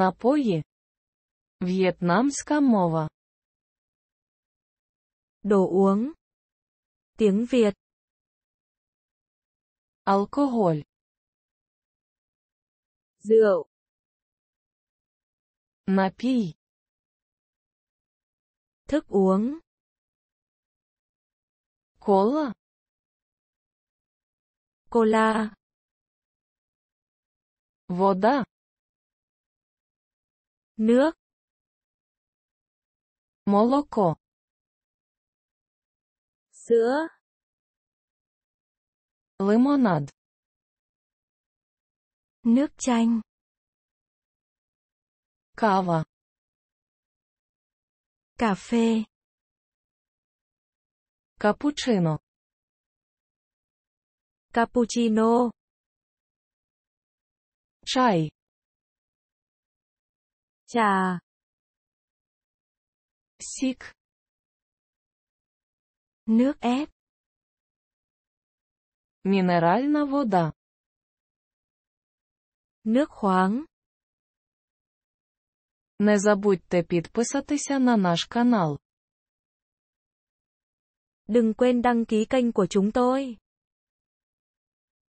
Напої. В'єтнамська мова. Đồ uống. Tiếng Việt. Алкоголь. Rượu. Напій. Thức uống. Кола. Cola. Вода nước молоко sữa limonade nước chanh кава cà phê cappuccino cappuccino chai trà Sik Nước ép Минеральна вода Nước khoáng Не забудьте підписатися на наш канал. Đừng quên đăng ký kênh của chúng tôi.